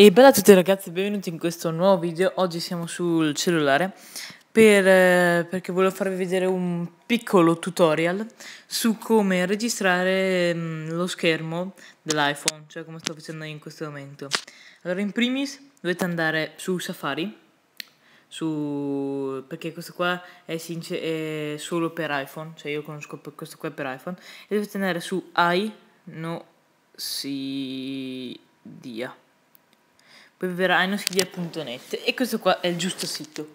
E bella a tutti ragazzi, benvenuti in questo nuovo video. Oggi siamo sul cellulare per, eh, perché volevo farvi vedere un piccolo tutorial su come registrare mm, lo schermo dell'iPhone, cioè come sto facendo io in questo momento. Allora, in primis dovete andare su Safari, su, perché questo qua è, è, solo per iPhone, cioè io conosco questo qua per iPhone, e dovete andare su i no si dia beverainoschidia.net e questo qua è il giusto sito.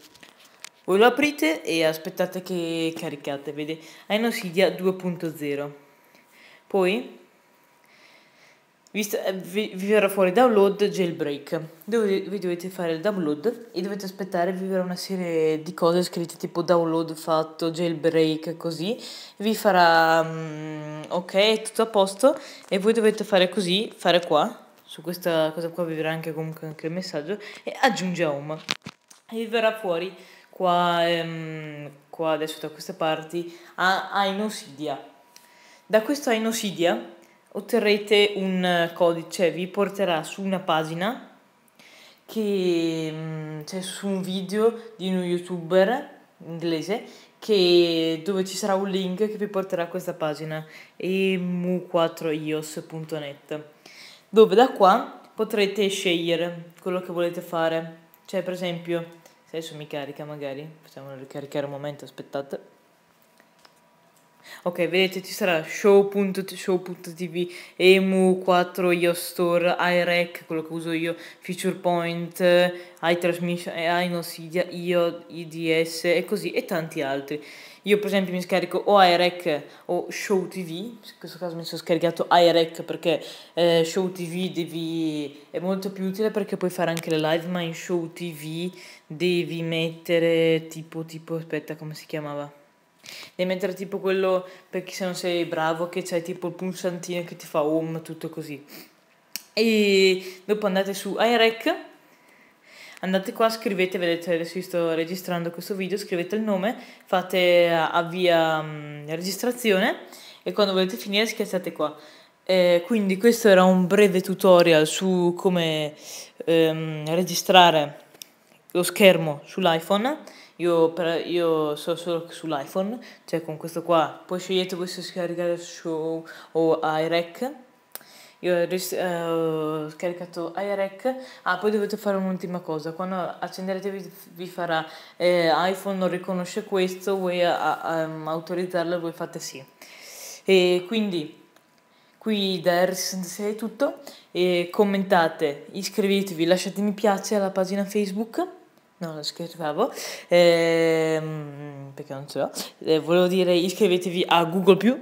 Voi lo aprite e aspettate che caricate, vede, Ainosidia 2.0. Poi eh, vi, vi verrà fuori download jailbreak, dove vi dovete fare il download e dovete aspettare, vi verrà una serie di cose scritte tipo download fatto, jailbreak, così, vi farà um, ok, tutto a posto e voi dovete fare così, fare qua su questa cosa qua vi verrà anche comunque anche il messaggio e aggiunge home e vi verrà fuori qua, ehm, qua adesso da queste parti a Ainosidia da questo Ainosidia otterrete un codice cioè vi porterà su una pagina che c'è mm, cioè su un video di uno youtuber inglese che, dove ci sarà un link che vi porterà a questa pagina emu4ios.net dove da qua potrete scegliere quello che volete fare. Cioè, per esempio, se adesso mi carica magari, facciamolo ricaricare un momento, aspettate. Ok, vedete ci sarà show.show.tv, emu4, iostore, iRec, quello che uso io, FeaturePoint, iTransmission, eh, iNosidia, io, IDS e così e tanti altri. Io per esempio mi scarico o iRec o ShowTV, in questo caso mi sono scaricato iRec perché eh, ShowTV devi... è molto più utile perché puoi fare anche le live, ma in ShowTV devi mettere tipo, tipo, aspetta come si chiamava? Devi mettere tipo quello per chi se non sei bravo che c'è tipo il pulsantino che ti fa home, tutto così. E dopo andate su iRec, andate qua, scrivete, vedete adesso sto registrando questo video, scrivete il nome, fate eh, avvia mm, registrazione e quando volete finire schiacciate qua. Eh, quindi questo era un breve tutorial su come ehm, registrare lo schermo sull'iPhone. Io, per, io so solo sull'iPhone, cioè con questo qua, poi scegliete voi se scaricare su o iRec. Io ho uh, scaricato iRec. Ah, poi dovete fare un'ultima cosa. Quando accenderete vi, vi farà eh, iPhone non riconosce questo, voi a, a, um, autorizzarlo voi fate sì. E quindi qui da R66 è tutto. E commentate, iscrivetevi, lasciate mi piace alla pagina Facebook non lo scherzavo, ehm, perché non ce l'ho. Eh, volevo dire iscrivetevi a Google ⁇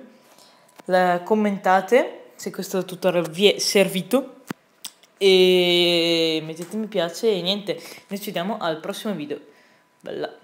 la, commentate se questo tutorial vi è servito e mettete mi piace e niente, noi ci vediamo al prossimo video. Bella!